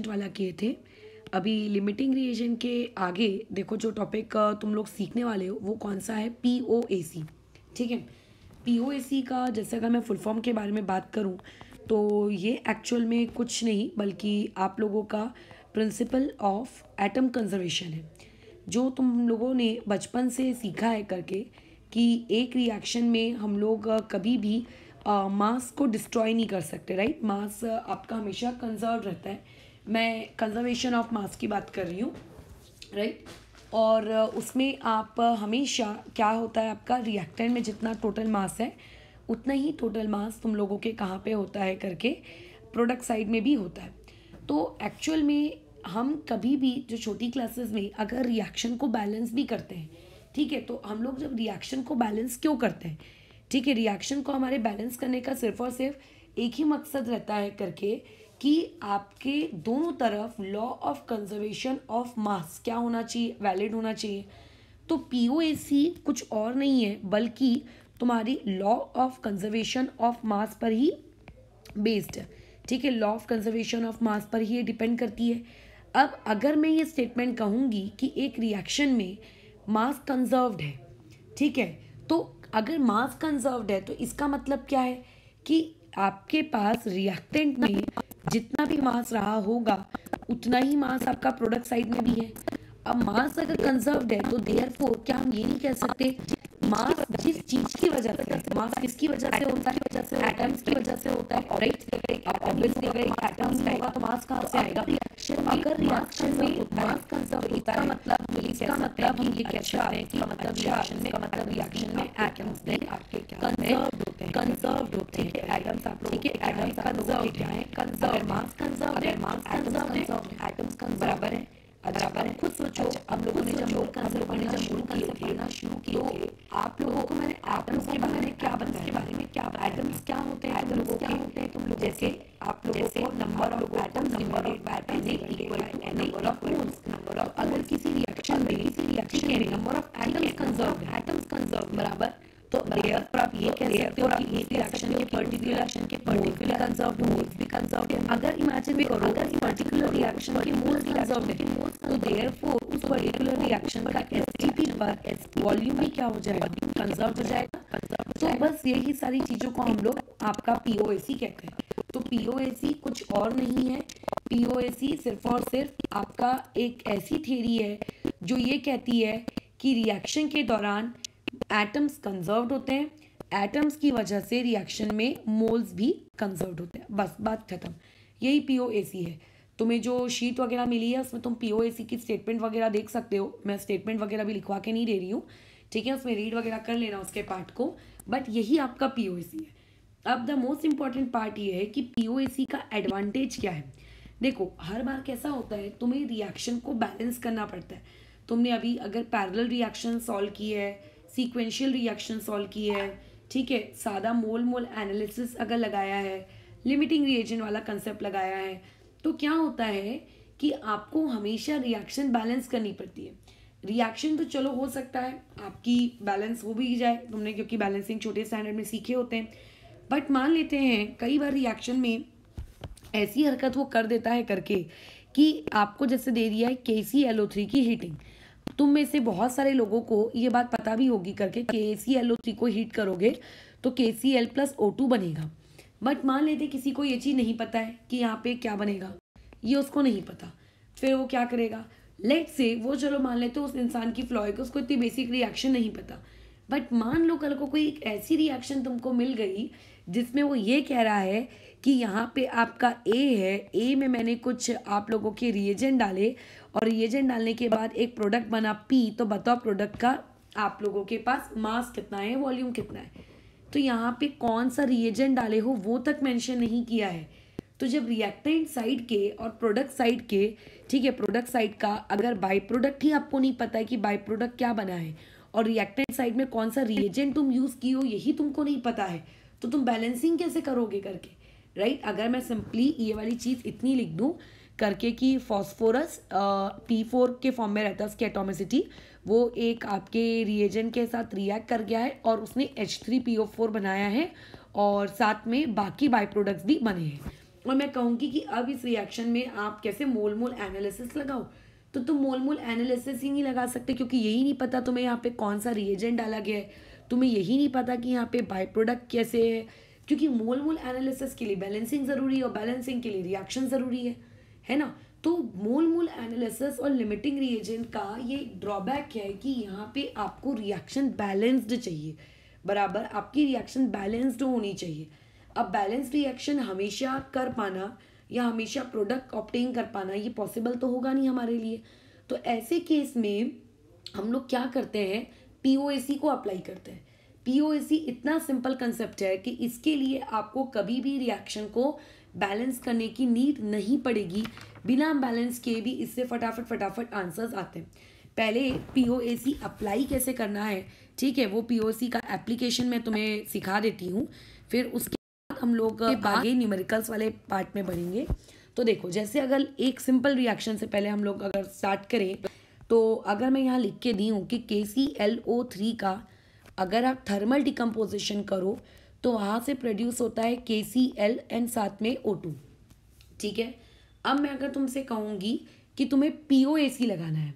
Reagent वाला किए थे अभी लिमिटिंग रिएजेंट के आगे देखो जो टॉपिक तुम लोग सीखने वाले हो वो कौन सा है पी ओ ए सी ठीक है पी ओ ए सी का जैसे अगर मैं फुल फॉर्म के बारे में बात करूँ तो ये एक्चुअल में कुछ नहीं बल्कि आप लोगों का प्रिंसिपल ऑफ एटम कंजर्वेशन है जो तुम लोगों ने बचपन से सीखा है करके कि एक रिएक्शन में हम लोग कभी भी मास uh, को डिस्ट्रॉय नहीं कर सकते राइट right? मास uh, आपका हमेशा कंजर्व रहता है मैं कंजर्वेशन ऑफ मास की बात कर रही हूँ राइट और उसमें आप हमेशा क्या होता है आपका रिएक्टेंट में जितना टोटल मास है उतना ही टोटल मास तुम लोगों के कहाँ पे होता है करके प्रोडक्ट साइड में भी होता है तो एक्चुअल में हम कभी भी जो छोटी क्लासेस में अगर रिएक्शन को बैलेंस भी करते हैं ठीक है तो हम लोग जब रिएक्शन को बैलेंस क्यों करते हैं ठीक है रिएक्शन को हमारे बैलेंस करने का सिर्फ और सिर्फ एक ही मकसद रहता है करके कि आपके दोनों तरफ law of conservation of mass क्या होना चाहिए वैलिड होना चाहिए तो पी कुछ और नहीं है बल्कि तुम्हारी law of conservation of mass पर ही बेस्ड है ठीक है law of conservation of mass पर ही ये डिपेंड करती है अब अगर मैं ये स्टेटमेंट कहूँगी कि एक रिएक्शन में मास कंजर्वड है ठीक है तो अगर मास कंजर्व्ड है तो इसका मतलब क्या है कि आपके पास रिएक्टेंट में जितना भी मांस रहा होगा उतना ही मांस आपका प्रोडक्ट साइड में भी है अब मांस अगर कंजर्व है तो देयर फोर क्या हम ये नहीं कह सकते मास जिस चीज की वजह से मास किसकी वजह से होता है वजह से एटम्स की वजह से होता है ऑब्वियसली अगर एक एटम होगा तो मास कहाँ से आएगा रिएक्शन अगर रिएक्शन में मास का जब होता है मतलब, मतलब इसका मतलब हम ये कह सकते हैं कि मतलब रिएक्शन में मतलब रिएक्शन में एटम्स भी आपके क्या कंजर्व होते हैं कंजर्व होते हैं एटम्स आप लोग के एटम्स कंजर्व क्या है conserve mass conserve mass conserve atoms conserve बराबर है अच्छा पहले खुद सोचो हम अच्छा, लोगों ने जब मूल कंसेप्ट पढ़ना शुरू किए पढ़ना शुरू किए आप लोगों को मैंने एटम्स के बारे में क्या बताया के बारे में क्या एटम्स क्या होते हैं एटम्स क्या होते हैं तुम लोग जैसे आप लोगों को number of atoms number of atoms equal to number of moles number of अगर किसी रिएक्शन में किसी रिएक्शन में number of atoms conserve atoms conserve बराबर तो लेयर पर आप ये कह सकते हो कि इस इलेक्शन के पर्टिकुलर इलेक्शन के पर्टिकुलर कंजर्व मोड्स भी कंजर्व है अगर इमेजिन भी करो अगर पर्टिकुलर रिएक्शन के भी कंजर्व है तो देयरफॉर उस पर्टिकुलर रिएक्शन का एसटीपी पर वॉल्यूम भी क्या हो जाएगा कंजर्व हो जाएगा तो बस यही सारी चीजों को हम लोग आपका पीओएसी कहते हैं तो पीओएसी कुछ और नहीं है पीओएसी सिर्फ और सिर्फ आपका एक ऐसी थ्योरी है जो ये कहती है कि रिएक्शन के दौरान एटम्स कंजर्व्ड होते हैं एटम्स की वजह से रिएक्शन में मोल्स भी कंजर्व्ड होते हैं बस बात खत्म यही पी है तुम्हें जो शीट वगैरह मिली है उसमें तुम पी की स्टेटमेंट वगैरह देख सकते हो मैं स्टेटमेंट वगैरह भी लिखवा के नहीं दे रही हूँ ठीक है उसमें रीड वगैरह कर लेना उसके पार्ट को बट यही आपका पी है अब द मोस्ट इम्पॉर्टेंट पार्ट ये है कि पी का एडवांटेज क्या है देखो हर बार कैसा होता है तुम्हें रिएक्शन को बैलेंस करना पड़ता है तुमने अभी अगर पैरल रिएक्शन सॉल्व की है सीक्वेंशियल रिएक्शन सॉल्व की है ठीक है सादा मोल मोल एनालिसिस अगर लगाया है लिमिटिंग रिएजेंट वाला कंसेप्ट लगाया है तो क्या होता है कि आपको हमेशा रिएक्शन बैलेंस करनी पड़ती है रिएक्शन तो चलो हो सकता है आपकी बैलेंस हो भी जाए तुमने क्योंकि बैलेंसिंग छोटे स्टैंडर्ड में सीखे होते हैं बट मान लेते हैं कई बार रिएक्शन में ऐसी हरकत वो कर देता है करके कि आपको जैसे दे दिया है के सी थ्री की हीटिंग तुम में से बहुत सारे लोगों को ये बात पता भी होगी करके K C L O three को हीट करोगे तो K C L plus O two बनेगा बट मान लेते किसी को ये चीज़ नहीं पता है कि यहाँ पे क्या बनेगा ये उसको नहीं पता फिर वो क्या करेगा लेट से वो चलो मान लेते उस इंसान की फ्लॉय को उसको इतनी बेसिक रिएक्शन नहीं पता बट मान लो कल को कोई एक ऐसी रिएक्शन तुमको मिल गई जिसमें वो ये कह रहा है कि यहाँ पे आपका ए है ए में मैंने कुछ आप लोगों के रिएजेंट डाले और रिएजेंट डालने के बाद एक प्रोडक्ट बना पी तो बताओ प्रोडक्ट का आप लोगों के पास मास कितना है वॉल्यूम कितना है तो यहाँ पे कौन सा रिएजेंट डाले हो वो तक मेंशन नहीं किया है तो जब रिएक्टेंट साइड के और प्रोडक्ट साइड के ठीक है प्रोडक्ट साइड का अगर बाई प्रोडक्ट ही आपको नहीं पता है कि बाई प्रोडक्ट क्या बना है और रिएक्टेंट साइड में कौन सा रिएजेंट तुम यूज़ की हो यही तुमको नहीं पता है तो तुम बैलेंसिंग कैसे करोगे करके राइट अगर मैं सिंपली ये वाली चीज़ इतनी लिख दूँ करके कि फॉस्फोरस टी फोर के फॉर्म में रहता है उसकी एटोमिसिटी वो एक आपके रिएजेंट के साथ रिएक्ट कर गया है और उसने H three P O four बनाया है और साथ में बाकी बाई प्रोडक्ट्स भी बने हैं और मैं कहूँगी कि अब इस रिएक्शन में आप कैसे मोल मोल एनालिसिस लगाओ तो तुम मोल मोल एनालिसिस ही नहीं लगा सकते क्योंकि यही नहीं पता तुम्हें यहाँ पे कौन सा रिएजेंट डाला गया है तुम्हें यही नहीं पता कि यहाँ पे बाई प्रोडक्ट कैसे है क्योंकि मोल मोल एनालिसिस के लिए बैलेंसिंग ज़रूरी है और बैलेंसिंग के लिए रिएक्शन ज़रूरी है है ना तो मूल मूल एनालिसिस और लिमिटिंग रिएजेंट का ये ड्रॉबैक है कि यहाँ पे आपको रिएक्शन बैलेंस्ड चाहिए बराबर आपकी रिएक्शन बैलेंस्ड होनी चाहिए अब बैलेंस रिएक्शन हमेशा कर पाना या हमेशा प्रोडक्ट ऑप्टेन कर पाना ये पॉसिबल तो होगा नहीं हमारे लिए तो ऐसे केस में हम लोग क्या करते हैं पी को अप्लाई करते हैं पी इतना सिंपल कंसेप्ट है कि इसके लिए आपको कभी भी रिएक्शन को बैलेंस करने की नीड नहीं पड़ेगी बिना बैलेंस किए भी इससे फटाफट फटाफट आंसर्स आते हैं पहले P O A C apply कैसे करना है ठीक है वो पी ओ सी का एप्लीकेशन मैं तुम्हें सिखा देती हूँ फिर उसके बाद हम लोग आगे न्यूमेरिकल्स वाले पार्ट में बढ़ेंगे तो देखो जैसे अगर एक सिंपल रिएक्शन से पहले हम लोग अगर स्टार्ट करें तो अगर मैं यहाँ लिख के दी हूँ कि के सी एल ओ थ्री का अगर आप थर्मल डिकम्पोजिशन करो तो वहाँ से प्रोड्यूस होता है के सी एल एंड साथ में ओ टू ठीक है अब मैं अगर तुमसे कहूँगी कि तुम्हें पी ओ ए सी लगाना है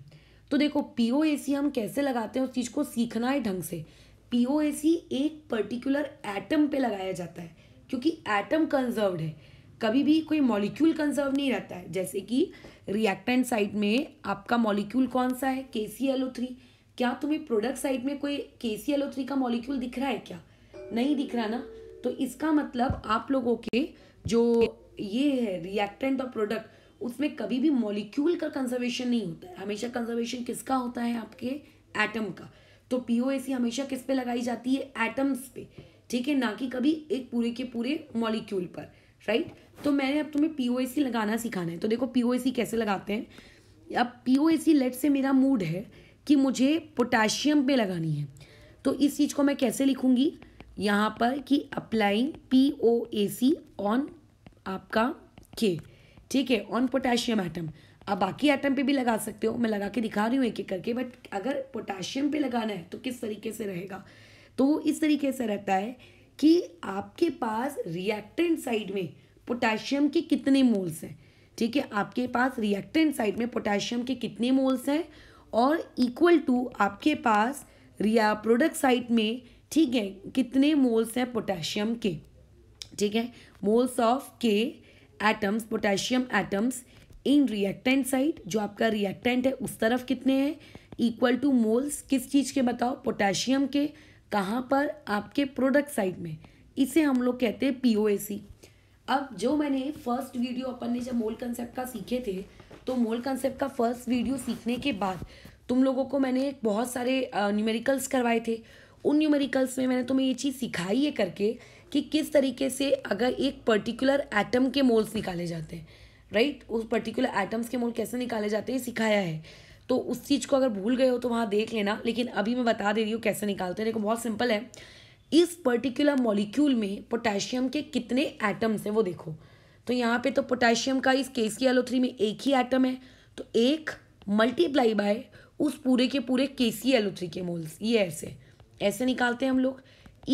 तो देखो पी ओ ए सी हम कैसे लगाते हैं उस चीज़ को सीखना है ढंग से पी ओ ए सी एक पर्टिकुलर एटम पे लगाया जाता है क्योंकि एटम कंजर्व्ड है कभी भी कोई मॉलिक्यूल कंजर्व नहीं रहता है जैसे कि रिएक्टेंट साइड में आपका मॉलिक्यूल कौन सा है के सी एल ओ थ्री क्या तुम्हें प्रोडक्ट साइड में कोई K C L O three का मॉलिक्यूल दिख रहा है क्या नहीं दिख रहा ना तो इसका मतलब आप लोगों के जो ये है रिएक्टेंट और प्रोडक्ट उसमें कभी भी मॉलिक्यूल का कंजर्वेशन नहीं होता है हमेशा कंजर्वेशन किसका होता है आपके एटम का तो पी हमेशा किस पे लगाई जाती है एटम्स पे ठीक है ना कि कभी एक पूरे के पूरे मॉलिक्यूल पर राइट तो मैंने अब तुम्हें पी लगाना सिखाना है तो देखो पी कैसे लगाते हैं अब पी ओ लेट से मेरा मूड है कि मुझे पोटेशियम पे लगानी है तो इस चीज़ को मैं कैसे लिखूँगी यहाँ पर कि applying P O A C on आपका के ठीक है ऑन पोटेशियम आइटम आप बाकी आइटम पे भी लगा सकते हो मैं लगा के दिखा रही हूँ एक एक करके बट अगर पोटेशियम पे लगाना है तो किस तरीके से रहेगा तो वो इस तरीके से रहता है कि आपके पास रिएक्टेंट साइड में पोटेशियम के कितने मोल्स हैं ठीक है आपके पास रिएक्टेंट साइड में पोटेशियम के कितने मोल्स हैं और इक्वल टू आपके पास रिया प्रोडक्ट साइड में ठीक है कितने मोल्स हैं पोटेशियम के ठीक है moles of K atoms potassium atoms in reactant side जो आपका रिएक्टेंट है उस तरफ कितने हैं इक्वल टू मोल्स किस चीज़ के बताओ पोटेशियम के कहाँ पर आपके प्रोडक्ट साइड में इसे हम लोग कहते हैं पीओएसी अब जो मैंने फर्स्ट वीडियो अपन ने जब मोल कंसेप्ट का सीखे थे तो मोल कंसेप्ट का फर्स्ट वीडियो सीखने के बाद तुम लोगों को मैंने बहुत सारे न्यूमेरिकल्स करवाए थे उन न्यूमेरिकल्स में मैंने तुम्हें ये चीज़ सिखाई है करके कि किस तरीके से अगर एक पर्टिकुलर एटम के मोल्स निकाले जाते हैं राइट उस पर्टिकुलर एटम्स के मोल कैसे निकाले जाते हैं सिखाया है तो उस चीज़ को अगर भूल गए हो तो वहाँ देख लेना लेकिन अभी मैं बता दे रही हूँ कैसे निकालते हैं देखो बहुत सिंपल है इस पर्टिकुलर मॉलिक्यूल में पोटेशियम के कितने एटम्स हैं वो देखो तो यहाँ पे तो पोटेशियम का इस केस की एलो थ्री में एक ही एटम है तो एक मल्टीप्लाई बाय उस पूरे के पूरे के सी एलो थ्री के मोल्स ये ऐसे ऐसे निकालते हैं हम लोग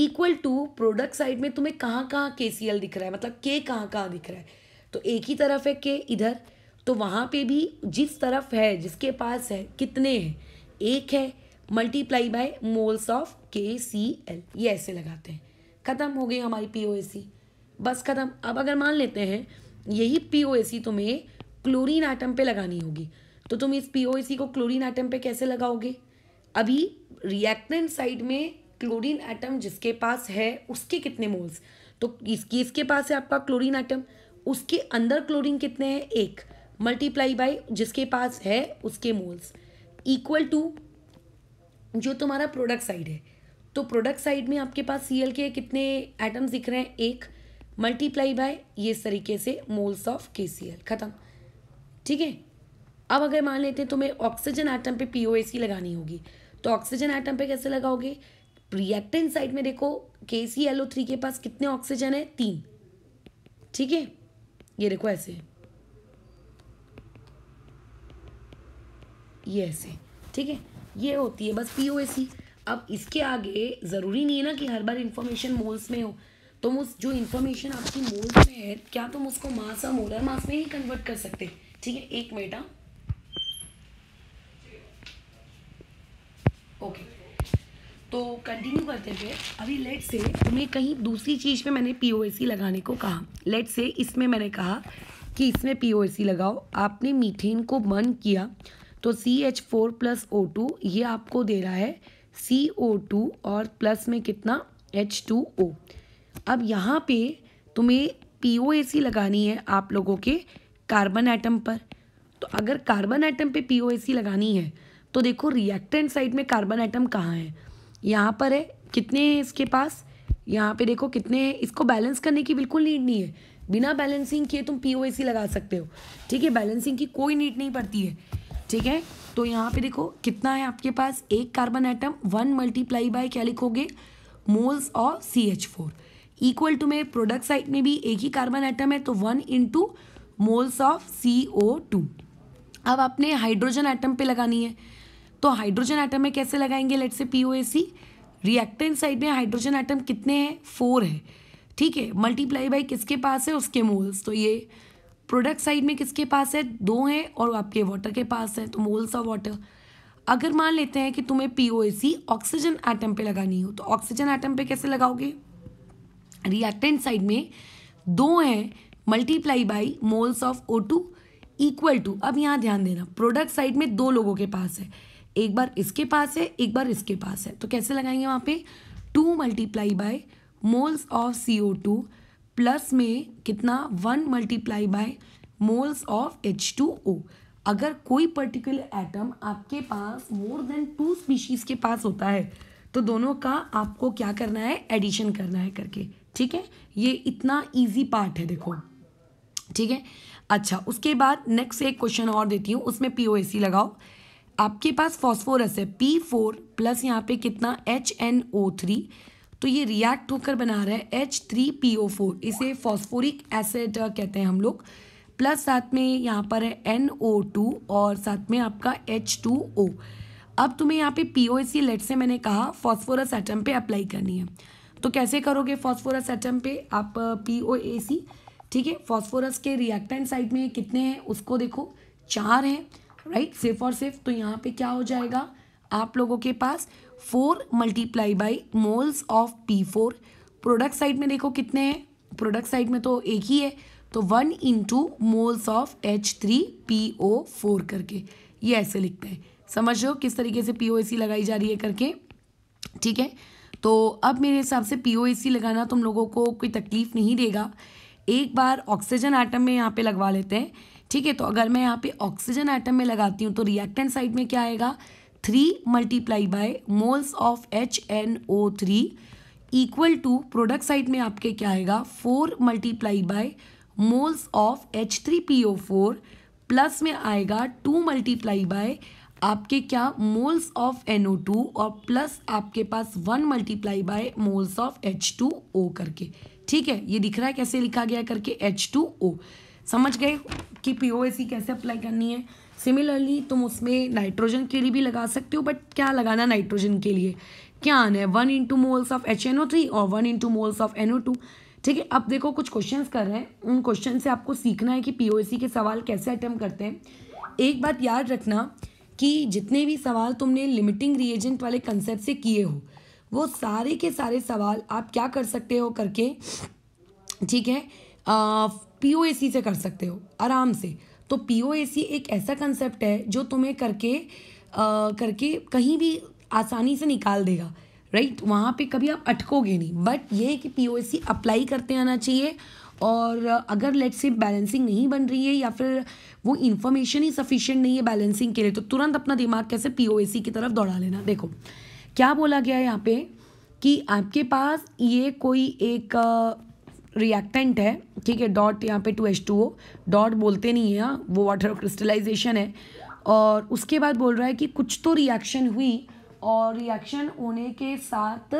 इक्वल टू प्रोडक्ट साइड में तुम्हें कहाँ कहाँ के सी एल दिख रहा है मतलब के कहाँ कहाँ दिख रहा है तो एक ही तरफ है के इधर तो वहाँ पे भी जिस तरफ है जिसके पास है कितने हैं एक है मल्टीप्लाई बाय मोल्स ऑफ के सी एल ये ऐसे लगाते हैं ख़त्म हो गई हमारी पी ओ ए सी बस ख़त्म अब अगर मान लेते हैं यही पी ओ ए सी तुम्हें क्लोरीन आइटम पे लगानी होगी तो तुम इस पी ओ ए सी को क्लोरीन आइटम पे कैसे लगाओगे अभी रिएक्टेंट साइड में क्लोरीन एटम जिसके पास है उसके कितने मोल्स तो इसकी इसके पास है आपका क्लोरीन एटम उसके अंदर क्लोरीन कितने हैं एक मल्टीप्लाई बाय जिसके पास है उसके मोल्स इक्वल टू जो तुम्हारा प्रोडक्ट साइड है तो प्रोडक्ट साइड में आपके पास सी के कितने एटम्स दिख रहे हैं एक मल्टीप्लाई बाय ये इस तरीके से मोल्स ऑफ के ख़त्म ठीक है अब अगर मान लेते हैं तुम्हें ऑक्सीजन आइटम पे पी लगानी होगी तो ऑक्सीजन आइटम पे कैसे लगाओगे रिएक्टेन साइड में देखो के सी एल ओ थ्री के पास कितने ऑक्सीजन है तीन ठीक है ये देखो ऐसे ये ऐसे ठीक है ये होती है बस पी ओ एसी अब इसके आगे ज़रूरी नहीं है ना कि हर बार इन्फॉर्मेशन मोल्स में हो तुम तो उस जो इन्फॉर्मेशन आपकी मोल्स में है क्या तुम उसको मास और मोलर मास में ही कन्वर्ट कर सकते ठीक है एक मिनट हाँ। ओके तो कंटिन्यू करते हुए अभी लेट से तुम्हें कहीं दूसरी चीज़ पे मैंने पी e लगाने को कहा लेट से इसमें मैंने कहा कि इसमें पी e लगाओ आपने मीथेन को बर्न किया तो C H four plus O two ये आपको दे रहा है सी ओ टू और प्लस में कितना एच टू ओ अब यहाँ पे तुम्हें पी ओ ए सी लगानी है आप लोगों के कार्बन एटम पर तो अगर कार्बन एटम पे पी ओ ए सी लगानी है तो देखो रिएक्टेंट साइड में कार्बन आइटम कहाँ है यहाँ पर है कितने हैं इसके पास यहाँ पे देखो कितने इसको बैलेंस करने की बिल्कुल नीड नहीं है बिना बैलेंसिंग किए तुम पी लगा सकते हो ठीक है बैलेंसिंग की कोई नीड नहीं पड़ती है ठीक है तो यहाँ पे देखो कितना है आपके पास एक carbon atom one multiply by क्या लिखोगे मोल्स और C H four equal to में प्रोडक्ट साइड में भी एक ही कार्बन आइटम है तो one into moles of C O two अब आपने हाइड्रोजन आइटम पे लगानी है तो हाइड्रोजन आइटम में कैसे लगाएंगे let's say P O A C reactant side में हाइड्रोजन आइटम कितने हैं फोर है ठीक है मल्टीप्लाई बाई किसके पास है उसके मोल्स तो ये प्रोडक्ट साइड में किसके पास है दो हैं और आपके वाटर के पास है तो मोल्स ऑफ वाटर अगर मान लेते हैं कि तुम्हें P O A C oxygen atom पे लगानी हो तो ऑक्सीजन आइटम पे कैसे लगाओगे रिएक्टेंट साइड में दो हैं multiply by moles of O two equal to अब यहाँ ध्यान देना प्रोडक्ट साइड में दो लोगों के पास है एक बार इसके पास है एक बार इसके पास है तो कैसे लगाएंगे वहाँ पे two multiply by moles of C O two plus में कितना one multiply by moles of H two O अगर कोई पर्टिकुलर एटम आपके पास मोर देन टू स्पीशीज़ के पास होता है तो दोनों का आपको क्या करना है एडिशन करना है करके ठीक है ये इतना इजी पार्ट है देखो ठीक है अच्छा उसके बाद नेक्स्ट एक क्वेश्चन और देती हूँ उसमें पी लगाओ आपके पास फॉस्फोरस है पी फोर प्लस यहाँ पे कितना एच एन ओ थ्री तो ये रिएक्ट होकर बना रहा है H three P O four इसे फॉस्फोरिक एसिड कहते हैं हम लोग प्लस साथ में यहाँ पर है एन ओ टू और साथ में आपका एच टू ओ अब तुम्हें यहाँ पे P O S C let's say मैंने कहा फॉस्फोरस एटम पे अप्लाई करनी है तो कैसे करोगे फॉस्फोरस एटम पे आप पी ओ ए सी ठीक है फॉस्फोरस के रिएक्टेंट साइड में कितने हैं उसको देखो चार हैं राइट सिर्फ और सिर्फ तो यहाँ पे क्या हो जाएगा आप लोगों के पास four multiply by moles of P four product side में देखो कितने हैं प्रोडक्ट साइड में तो एक ही है तो one into moles of H three P O four करके ये ऐसे लिखते हैं समझ लो किस तरीके से पी ओ ए सी लगाई जा रही है करके ठीक है तो अब मेरे हिसाब से पी ओ ए सी लगाना तुम लोगों को कोई तकलीफ़ नहीं देगा एक बार ऑक्सीजन आइटम में यहाँ पे लगवा लेते हैं ठीक है तो अगर मैं यहाँ पे ऑक्सीजन आइटम में लगाती हूँ तो रिएक्टेंट साइड में क्या आएगा three multiply by moles of H N O three equal to product side में आपके क्या आएगा four multiply by moles of H three P O four plus में आएगा टू मल्टीप्लाई बाय आपके क्या moles of N O two और plus आपके पास one multiply by moles of H two O करके ठीक है ये दिख रहा है कैसे लिखा गया करके एच टू ओ समझ गए कि सी e कैसे अप्लाई करनी है सिमिलरली तुम उसमें नाइट्रोजन के लिए भी लगा सकते हो बट क्या लगाना नाइट्रोजन के लिए क्या आना है one into moles of H N O three और one into moles of N O two ठीक है अब देखो कुछ क्वेश्चंस कर रहे हैं उन क्वेश्चन से आपको सीखना है कि सी e के सवाल कैसे अटैम्प्ट करते हैं एक बात याद रखना कि जितने भी सवाल तुमने लिमिटिंग रिएजेंट वाले कंसेप्ट से किए हो वो सारे के सारे सवाल आप क्या कर सकते हो करके ठीक है पी से कर सकते हो आराम से तो पी एक ऐसा कंसेप्ट है जो तुम्हें करके आ, करके कहीं भी आसानी से निकाल देगा राइट right? वहाँ पे कभी आप अटकोगे नहीं बट ये है कि पी अप्लाई करते आना चाहिए और अगर लेट से बैलेंसिंग नहीं बन रही है या फिर वो इन्फॉर्मेशन ही सफिशेंट नहीं है बैलेंसिंग के लिए तो तुरंत अपना दिमाग कैसे पी की तरफ दौड़ा लेना देखो क्या बोला गया है यहाँ पे कि आपके पास ये कोई एक रिएक्टेंट है ठीक है डॉट यहाँ पे two H two O dot बोलते नहीं है हाँ, वो वाटर क्रिस्टलाइजेशन है और उसके बाद बोल रहा है कि कुछ तो रिएक्शन हुई और रिएक्शन होने के साथ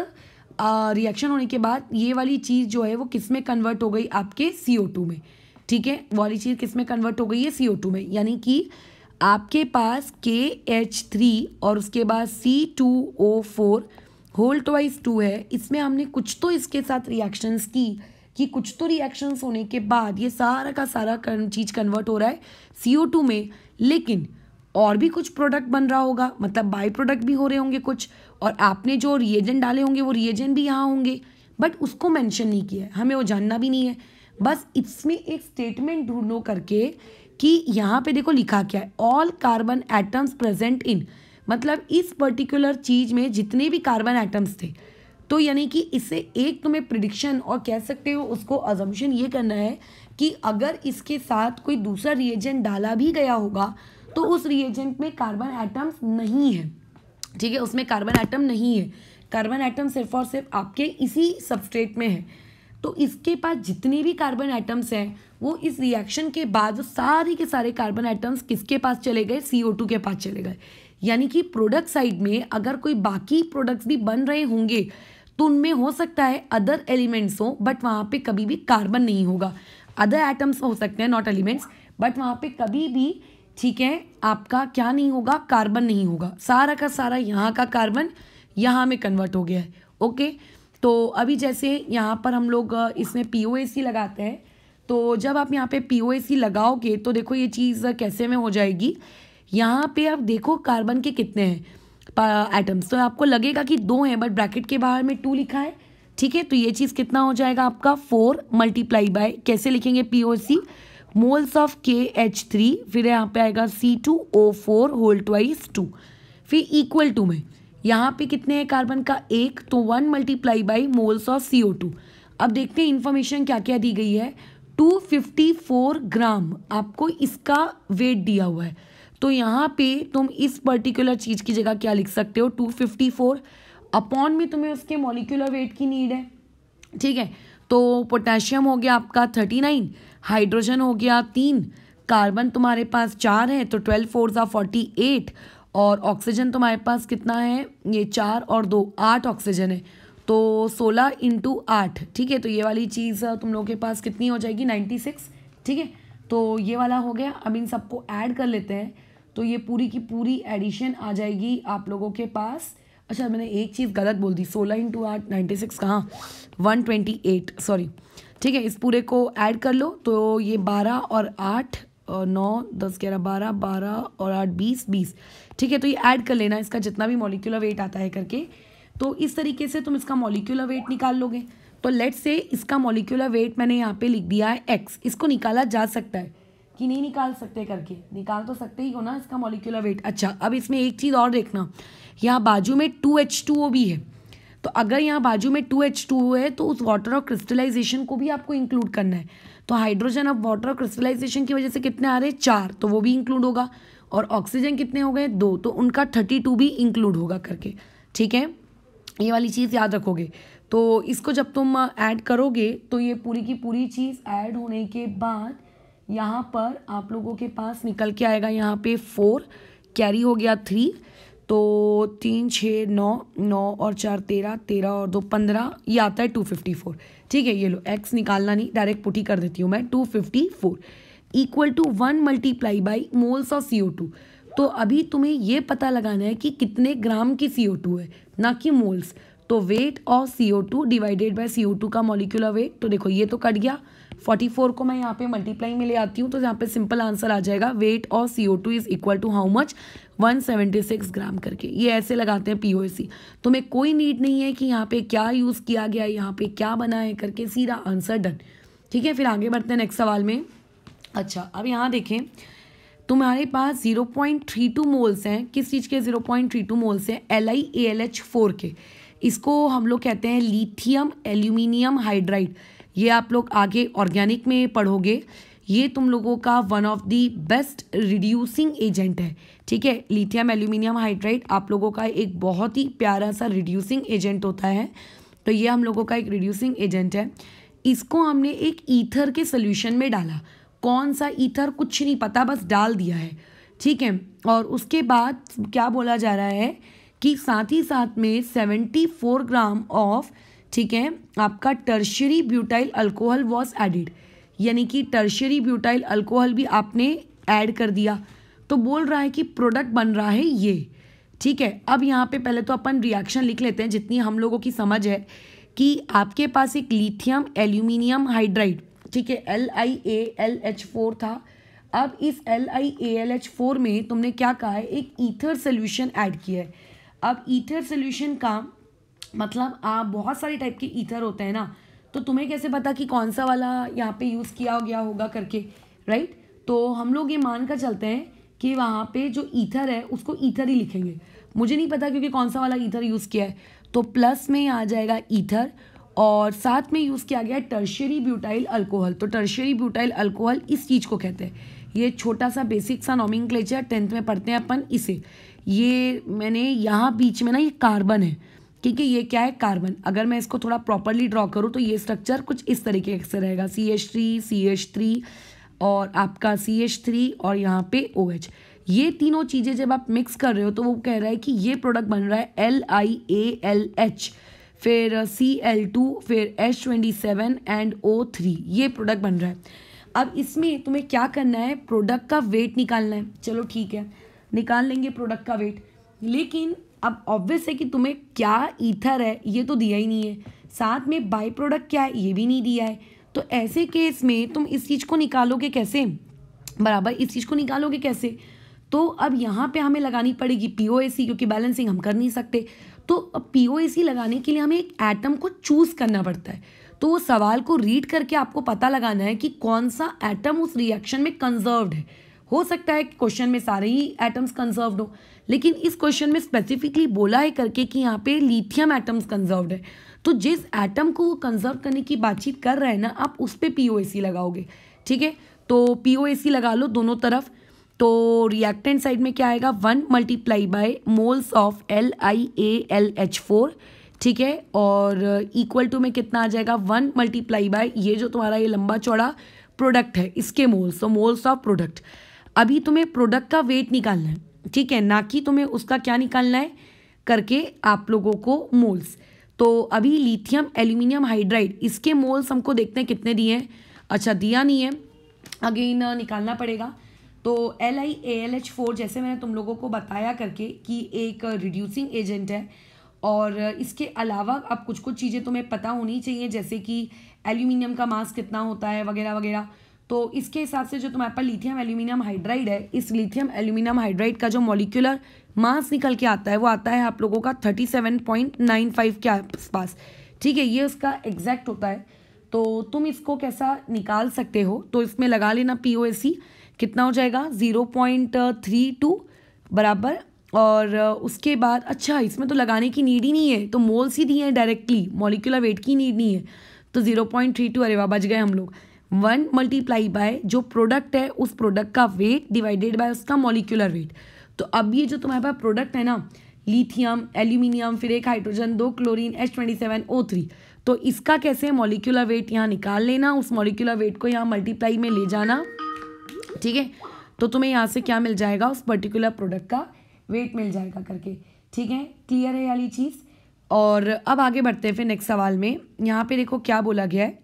रिएक्शन होने के बाद ये वाली चीज़ जो है वो किस में कन्वर्ट हो गई आपके सी ओ टू में ठीक है वाली चीज़ किस में कन्वर्ट हो गई है सी ओ टू में यानी कि आपके पास के एच थ्री और उसके बाद C two O four whole twice two है इसमें हमने कुछ तो इसके साथ रिएक्शंस की कि कुछ तो रिएक्शंस होने के बाद ये सारा का सारा चीज़ कन्वर्ट हो रहा है सी में लेकिन और भी कुछ प्रोडक्ट बन रहा होगा मतलब बाई प्रोडक्ट भी हो रहे होंगे कुछ और आपने जो रिएजेंट डाले होंगे वो रिएजेंट भी यहाँ होंगे बट उसको मैंशन नहीं किया है हमें वो जानना भी नहीं है बस इसमें एक स्टेटमेंट ढूंढो करके कि यहाँ पे देखो लिखा क्या है all carbon atoms present in मतलब इस पर्टिकुलर चीज़ में जितने भी कार्बन एटम्स थे तो यानी कि इससे एक तुम्हें प्रिडिक्शन और कह सकते हो उसको अजम्पन ये करना है कि अगर इसके साथ कोई दूसरा रिएजेंट डाला भी गया होगा तो उस रिएजेंट में कार्बन एटम्स नहीं है ठीक है उसमें कार्बन एटम नहीं है कार्बन एटम सिर्फ और सिर्फ आपके इसी सबस्ट्रेट में है तो इसके पास जितने भी कार्बन एटम्स हैं वो इस रिएक्शन के बाद सारे के सारे कार्बन एटम्स किसके पास चले गए सी ओ टू के पास चले गए यानी कि प्रोडक्ट साइड में अगर कोई बाकी प्रोडक्ट्स भी बन रहे होंगे तो उनमें हो सकता है अदर एलिमेंट्स हो बट वहाँ पे कभी भी कार्बन नहीं होगा अदर एटम्स हो सकते हैं नॉट एलिमेंट्स बट वहाँ पे कभी भी ठीक है आपका क्या नहीं होगा कार्बन नहीं होगा सारा का सारा यहाँ का कार्बन यहाँ में कन्वर्ट हो गया है ओके तो अभी जैसे यहाँ पर हम लोग इसमें पी लगाते हैं तो जब आप यहाँ पे पी लगाओगे तो देखो ये चीज़ कैसे में हो जाएगी यहाँ पे आप देखो कार्बन के कितने हैं एटम्स तो आपको लगेगा कि दो हैं बट ब्रैकेट के बाहर में टू लिखा है ठीक है तो ये चीज़ कितना हो जाएगा आपका फोर मल्टीप्लाई बाय कैसे लिखेंगे P O C moles of K H three फिर यहाँ पे आएगा C two O four whole twice two फिर इक्वल टू में यहाँ पे कितने हैं कार्बन का एक तो one multiply by moles of C O two अब देखते हैं इन्फॉर्मेशन क्या क्या दी गई है टू फिफ्टी फोर ग्राम आपको इसका वेट दिया हुआ है तो यहाँ पे तुम इस पर्टिकुलर चीज़ की जगह क्या लिख सकते हो टू फिफ्टी फोर अपॉन में तुम्हें उसके मोलिकुलर वेट की नीड है ठीक है तो पोटेशियम हो गया आपका थर्टी नाइन हाइड्रोजन हो गया तीन कार्बन तुम्हारे पास चार है तो ट्वेल्व फोर सा फोर्टी एट और ऑक्सीजन तुम्हारे पास कितना है ये चार और दो आठ ऑक्सीजन है तो सोलह इंटू आठ ठीक है तो ये वाली चीज़ तुम लोगों के पास कितनी हो जाएगी नाइन्टी सिक्स ठीक है तो ये वाला हो गया अब इन सबको ऐड कर लेते हैं तो ये पूरी की पूरी एडिशन आ जाएगी आप लोगों के पास अच्छा मैंने एक चीज़ गलत बोल दी सोलह इंटू आठ नाइन्टी सिक्स कहाँ वन ट्वेंटी एट सॉरी ठीक है इस पूरे को ऐड कर लो तो ये बारह और आठ और नौ दस ग्यारह बारह बारह और आठ बीस बीस ठीक है तो ये ऐड कर लेना इसका जितना भी मॉलिक्यूलर वेट आता है करके तो इस तरीके से तुम इसका मॉलिक्यूलर वेट निकाल लोगे तो लेट से इसका मॉलिक्यूलर वेट मैंने यहाँ पे लिख दिया है एक्स इसको निकाला जा सकता है कि नहीं निकाल सकते करके निकाल तो सकते ही हो ना इसका मॉलिकुलर वेट अच्छा अब इसमें एक चीज़ और देखना यहाँ बाजू में टू एच टू ओ भी है तो अगर यहाँ बाजू में टू एच टू ओ है तो उस वाटर और क्रिस्टलाइजेशन को भी आपको इंक्लूड करना है तो हाइड्रोजन अब वाटर और क्रिस्टलाइजेशन की वजह से कितने आ रहे हैं चार तो वो भी इंक्लूड होगा और ऑक्सीजन कितने हो गए दो तो उनका थर्टी टू भी इंक्लूड होगा करके ठीक है ये वाली चीज़ याद रखोगे तो इसको जब तुम ऐड करोगे तो ये पूरी की पूरी चीज़ ऐड होने के बाद यहाँ पर आप लोगों के पास निकल के आएगा यहाँ पे फोर कैरी हो गया थ्री तो तीन छः नौ नौ और चार तेरह तेरह और दो पंद्रह ये आता है टू फिफ्टी फोर ठीक है ये लो एक्स निकालना नहीं डायरेक्ट पुटी कर देती हूँ मैं two fifty four equal to one multiply by moles of C O two तो अभी तुम्हें ये पता लगाना है कि कितने ग्राम की सी ओ टू है ना कि मोल्स तो वेट और C O two divided by C O two का मॉलिकुलर वेट तो देखो ये तो कट गया फोर्टी फोर को मैं यहाँ पे मल्टीप्लाई में ले आती हूँ तो यहाँ पे सिंपल आंसर आ जाएगा वेट और C O two is equal to how much one seventy six gram करके ये ऐसे लगाते हैं पी ओ सी तो मैं कोई नीड नहीं है कि यहाँ पे क्या यूज़ किया गया है यहाँ पे क्या बना है करके सीधा आंसर डन ठीक है फिर आगे बढ़ते हैं नेक्स्ट सवाल में अच्छा अब यहाँ देखें तुम्हारे पास zero point three two moles हैं किस चीज़ के zero point three two moles हैं L I A L H four के इसको हम लोग कहते हैं लिथियम एल्यूमिनियम हाइड्राइड ये आप लोग आगे ऑर्गेनिक में पढ़ोगे ये तुम लोगों का one of the best reducing agent है ठीक है लिथियम एल्यूमिनियम हाइड्राइड आप लोगों का एक बहुत ही प्यारा सा रिड्यूसिंग एजेंट होता है तो ये हम लोगों का एक रिड्यूसिंग एजेंट है इसको हमने एक ईथर के सोल्यूशन में डाला कौन सा ईथर कुछ नहीं पता बस डाल दिया है ठीक है और उसके बाद क्या बोला जा रहा है कि साथ ही साथ में सेवेंटी फोर ग्राम ऑफ ठीक है आपका tertiary butyl alcohol was added यानी कि टर्शरी ब्यूटाइल अल्कोहल भी आपने ऐड कर दिया तो बोल रहा है कि प्रोडक्ट बन रहा है ये ठीक है अब यहाँ पे पहले तो अपन रिएक्शन लिख लेते हैं जितनी हम लोगों की समझ है कि आपके पास एक लिथियम एल्यूमिनियम हाइड्राइड ठीक है L I A L H four था अब इस L I A L H four में तुमने क्या कहा है एक ईथर सोल्यूशन ऐड किया है अब ईथर सोल्यूशन का मतलब आप बहुत सारे टाइप के ईथर होते हैं ना तो तुम्हें कैसे पता कि कौन सा वाला यहाँ पे यूज़ किया गया होगा करके राइट तो हम लोग ये मान कर चलते हैं कि वहाँ पे जो ईथर है उसको ईथर ही लिखेंगे मुझे नहीं पता क्योंकि कौन सा वाला ईथर यूज़ किया है तो प्लस में आ जाएगा ईथर और साथ में यूज़ किया गया टर्शरी ब्यूटाइल अल्कोहल तो टर्शरी ब्यूटाइल अल्कोहल इस चीज़ को कहते हैं ये छोटा सा बेसिक सा नॉमिंग क्लेचर टेंथ में पढ़ते हैं अपन इसे ये मैंने यहाँ बीच में ना ये कार्बन है क्योंकि ये क्या है कार्बन अगर मैं इसको थोड़ा प्रॉपरली ड्रॉ करूँ तो ये स्ट्रक्चर कुछ इस तरीके से रहेगा C H three C H three और आपका सी एच थ्री और यहाँ पे ओ OH. एच ये तीनों चीज़ें जब आप मिक्स कर रहे हो तो वो कह रहा है कि ये प्रोडक्ट बन रहा है L I A L H फिर सी एल टू फिर H twenty seven and O three ये प्रोडक्ट बन रहा है अब इसमें तुम्हें क्या करना है प्रोडक्ट का वेट निकालना है चलो ठीक है निकाल लेंगे प्रोडक्ट का वेट लेकिन अब ऑब्वियस है कि तुम्हें क्या ईथर है ये तो दिया ही नहीं है साथ में बाई प्रोडक्ट क्या है ये भी नहीं दिया है तो ऐसे केस में तुम इस चीज़ को निकालोगे कैसे बराबर इस चीज़ को निकालोगे कैसे तो अब यहाँ पे हमें लगानी पड़ेगी पी क्योंकि बैलेंसिंग हम कर नहीं सकते तो अब पी लगाने के लिए हमें एक एटम को चूज़ करना पड़ता है तो वो सवाल को रीड करके आपको पता लगाना है कि कौन सा एटम उस रिएक्शन में कंजर्व्ड है हो सकता है कि क्वेश्चन में सारे ही एटम्स कंजर्व्ड हो लेकिन इस क्वेश्चन में स्पेसिफिकली बोला है करके कि यहाँ पे लिथियम एटम्स कंजर्व्ड है तो जिस एटम को वो कंजर्व करने की बातचीत कर रहे हैं ना आप उस पर पी लगाओगे ठीक है तो पी लगा लो दोनों तरफ तो रिएक्टेंट साइड में क्या आएगा one multiply by moles of L I A L H four ठीक है और इक्वल टू में कितना आ जाएगा वन मल्टीप्लाई बाय ये जो तुम्हारा ये लंबा चौड़ा प्रोडक्ट है इसके मोल्स तो मोल्स ऑफ प्रोडक्ट अभी तुम्हें प्रोडक्ट का वेट निकालना है ठीक है ना कि तुम्हें उसका क्या निकालना है करके आप लोगों को मोल्स तो अभी लिथियम एल्यूमिनियम हाइड्राइड इसके मोल्स हमको देखते हैं कितने दिए हैं अच्छा दिया नहीं है अगेन निकालना पड़ेगा तो L I A L H four जैसे मैंने तुम लोगों को बताया करके कि एक रिड्यूसिंग एजेंट है और इसके अलावा अब कुछ कुछ चीज़ें तुम्हें पता होनी चाहिए जैसे कि एल्यूमिनियम का मास कितना होता है वगैरह वगैरह तो इसके हिसाब से जो तुम्हारे पास लिथियम एल्यूमिनियम हाइड्राइड है इस लिथियम एल्यूमिनियम हाइड्राइड का जो मोलिकुलर मास निकल के आता है वो आता है आप लोगों का thirty seven point nine five के आसपास ठीक है ये उसका एग्जैक्ट होता है तो तुम इसको कैसा निकाल सकते हो तो इसमें लगा लेना पी ओ सी कितना हो जाएगा ज़ीरो पॉइंट थ्री टू बराबर और उसके बाद अच्छा इसमें तो लगाने की नीड ही नहीं है तो मोल्स ही दिए हैं डायरेक्टली मॉलिकुलर वेट की नीड नहीं है तो ज़ीरो पॉइंट थ्री टू अरे वाह बच गए हम लोग वन मल्टीप्लाई बाय जो प्रोडक्ट है उस प्रोडक्ट का वेट डिवाइडेड बाय उसका मॉलिक्यूलर वेट तो अब ये जो तुम्हारे पास प्रोडक्ट है ना लिथियम एल्यूमिनियम फिर एक हाइड्रोजन दो chlorine H twenty seven O three तो इसका कैसे मॉलिक्यूलर वेट यहाँ निकाल लेना उस मॉलिक्यूलर वेट को यहाँ मल्टीप्लाई में ले जाना ठीक है तो तुम्हें यहाँ से क्या मिल जाएगा उस पर्टिकुलर प्रोडक्ट का वेट मिल जाएगा करके ठीक है क्लियर है वाली चीज़ और अब आगे बढ़ते हैं फिर नेक्स्ट सवाल में यहाँ पे देखो क्या बोला गया है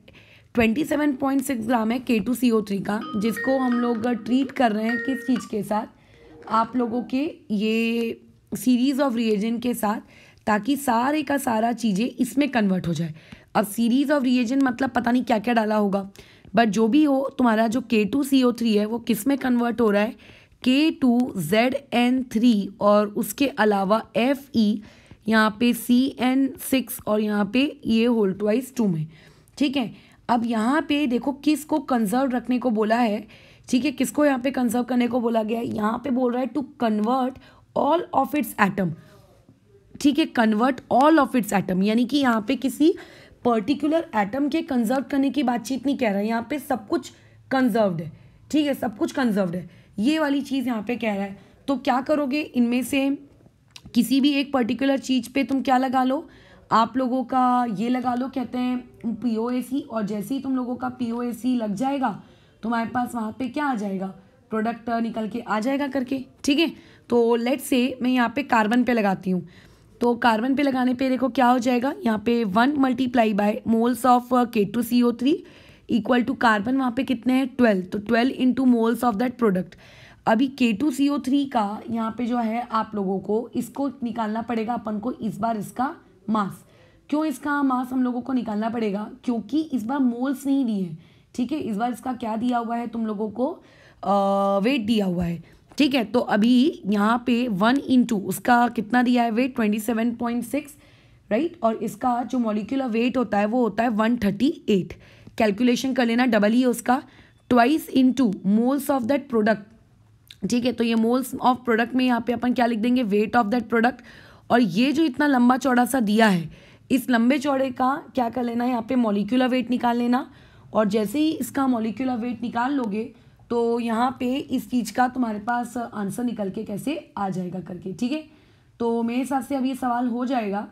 27.6 ग्राम है के टू सी ओ थ्री का जिसको हम लोग ट्रीट कर रहे हैं किस चीज़ के साथ आप लोगों के ये सीरीज़ ऑफ रिएजेंट के साथ ताकि सारे का सारा चीज़ें इसमें कन्वर्ट हो जाए अब सीरीज़ ऑफ रिएजेंट मतलब पता नहीं क्या क्या डाला होगा बट जो भी हो तुम्हारा जो के टू सी ओ थ्री है वो किस में कन्वर्ट हो रहा है के टू जेड एन थ्री और उसके अलावा एफ ई e, यहाँ पे सी एन सिक्स और यहाँ पे ये होल्टवाइज टू में ठीक है अब यहाँ पे देखो किस को कंजर्व रखने को बोला है ठीक है किसको यहाँ पे कंजर्व करने को बोला गया है यहाँ पे बोल रहा है to convert all of its atom ठीक है convert all of its atom यानी कि यहाँ पे किसी पर्टिकुलर एटम के कंजर्व करने की बातचीत नहीं कह रहा है यहाँ पे सब कुछ कंजर्व्ड है ठीक है सब कुछ कंजर्व्ड है ये वाली चीज़ यहाँ पे कह रहा है तो क्या करोगे इनमें से किसी भी एक पर्टिकुलर चीज़ पे तुम क्या लगा लो आप लोगों का ये लगा लो कहते हैं पी ओ ए सी और जैसे ही तुम लोगों का पी ओ ए सी लग जाएगा तुम्हारे पास वहाँ पे क्या आ जाएगा प्रोडक्ट निकल के आ जाएगा करके ठीक है तो लेट से मैं यहाँ पे कार्बन पे लगाती हूँ तो कार्बन पे लगाने पे देखो क्या हो जाएगा यहाँ पे one multiply by moles of K two C O three equal to carbon वहाँ पे कितने हैं ट्वेल्व तो twelve into moles of that product अभी K two C O three का यहाँ पे जो है आप लोगों को इसको निकालना पड़ेगा अपन को इस बार इसका मास क्यों इसका मास हम लोगों को निकालना पड़ेगा क्योंकि इस बार मोल्स नहीं दिए ठीक है इस बार इसका क्या दिया हुआ है तुम लोगों को आ, वेट दिया हुआ है ठीक है तो अभी यहाँ पे वन इन टू उसका कितना दिया है weight twenty seven point six right और इसका जो मॉलिक्यूलर वेट होता है वो होता है वन थर्टी एट कैलकुलेशन कर लेना डबल ही उसका twice two moles of that product ठीक है तो ये मोल्स ऑफ प्रोडक्ट में यहाँ पे अपन क्या लिख देंगे वेट ऑफ दैट प्रोडक्ट और ये जो इतना लंबा चौड़ा सा दिया है इस लंबे चौड़े का क्या कर लेना है यहाँ पे मॉलिक्यूलर वेट निकाल लेना और जैसे ही इसका मॉलिक्यूलर वेट निकाल लोगे तो यहाँ पे इस चीज़ का तुम्हारे पास आंसर निकल के कैसे आ जाएगा करके ठीक है तो मेरे हिसाब से अब ये सवाल हो जाएगा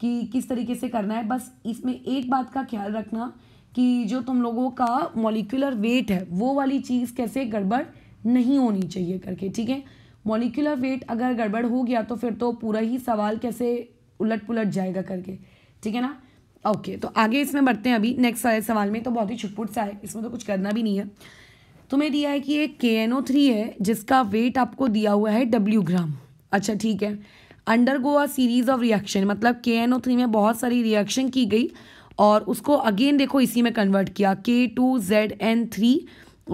कि किस तरीके से करना है बस इसमें एक बात का ख्याल रखना कि जो तुम लोगों का मॉलिक्यूलर वेट है वो वाली चीज़ कैसे गड़बड़ नहीं होनी चाहिए करके ठीक है मोलिकुलर वेट अगर गड़बड़ हो गया तो फिर तो पूरा ही सवाल कैसे उलट पुलट जाएगा करके ठीक है ना ओके okay, तो आगे इसमें बढ़ते हैं अभी नेक्स्ट सारे सवाल में तो बहुत ही छुटपुट सा है इसमें तो कुछ करना भी नहीं है तुम्हें तो दिया है कि एक के एन ओ थ्री है जिसका वेट आपको दिया हुआ है डब्ल्यू ग्राम अच्छा ठीक है undergo a series of reaction मतलब के एन ओ थ्री में बहुत सारी रिएक्शन की गई और उसको अगेन देखो इसी में कन्वर्ट किया के टू जेड एन थ्री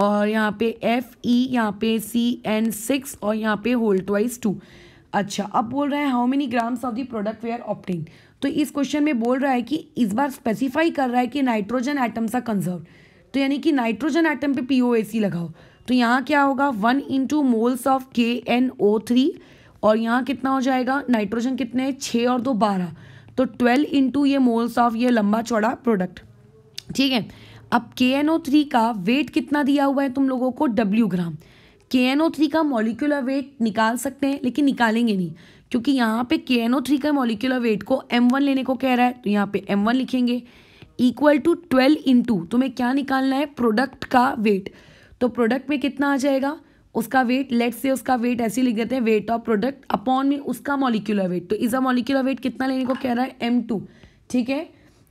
और यहाँ पे एफ ई e, यहाँ पे सी एन सिक्स और यहाँ पे होल ट्वाइस टू अच्छा अब बोल रहा है how many grams of the product were obtain तो इस क्वेश्चन में बोल रहा है कि इस बार स्पेसिफाई कर रहा है कि नाइट्रोजन एटम्स आर कंजर्व तो यानी कि नाइट्रोजन एटम पे पी ओ ए सी लगाओ तो यहाँ क्या होगा one into moles of K N O three और यहाँ कितना हो जाएगा नाइट्रोजन कितने छः और दो बारह तो ट्वेल्व इंटू ये मोल्स ऑफ ये लंबा चौड़ा प्रोडक्ट ठीक है अब के एन ओ थ्री का वेट कितना दिया हुआ है तुम लोगों को W gram K N O three का मॉलिकुलर वेट निकाल सकते हैं लेकिन निकालेंगे नहीं क्योंकि यहाँ पे के एन ओ थ्री का मॉलिकुलर वेट को एम वन लेने को कह रहा है तो यहाँ पे एम वन लिखेंगे इक्वल टू ट्वेल्व टू तुम्हें क्या निकालना है प्रोडक्ट का वेट तो प्रोडक्ट में कितना आ जाएगा उसका वेट लेट से उसका वेट ऐसे लिख देते हैं वेट ऑफ प्रोडक्ट अपॉन में उसका मॉलिक्यूलर वेट तो इज़ा मॉलिक्यूलर वेट कितना लेने को कह रहा है एम टू ठीक है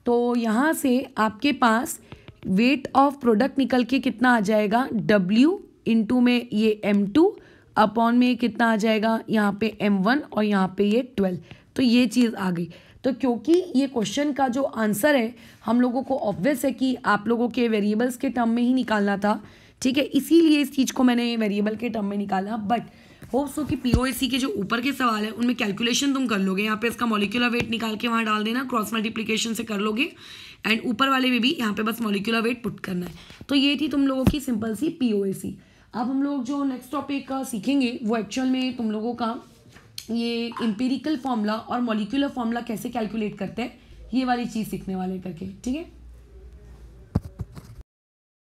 तो यहाँ से आपके पास वेट ऑफ प्रोडक्ट निकल के कितना आ जाएगा डब्ल्यू इंटू में ये एम टू अपॉन में कितना आ जाएगा यहाँ पे एम वन और यहाँ पे ये ट्वेल्व तो ये चीज़ आ गई तो क्योंकि ये क्वेश्चन का जो आंसर है हम लोगों को ऑब्वियस है कि आप लोगों के वेरिएबल्स के टर्म में ही निकालना था ठीक है इसीलिए इस चीज़ को मैंने वेरिएबल के टर्म में निकाला बट होप सो कि पीओएसी के जो ऊपर के सवाल है उनमें कैलकुलेशन तुम कर लोगे यहाँ पे इसका मोलिकुलर वेट निकाल के वहाँ डाल देना क्रॉस मल्टीप्लीकेशन से कर लोगे एंड ऊपर वाले में भी यहाँ पे बस मॉलिकुलर वेट पुट करना है तो ये थी तुम लोगों की सिंपल सी पी अब हम लोग जो नेक्स्ट टॉपिक uh, सीखेंगे वो एक्चुअल में तुम लोगों का ये इम्पेरिकल फॉर्मूला और मॉलिकुलर फॉर्मूला कैसे कैलकुलेट करते हैं ये वाली चीज़ सीखने वाले करके ठीक है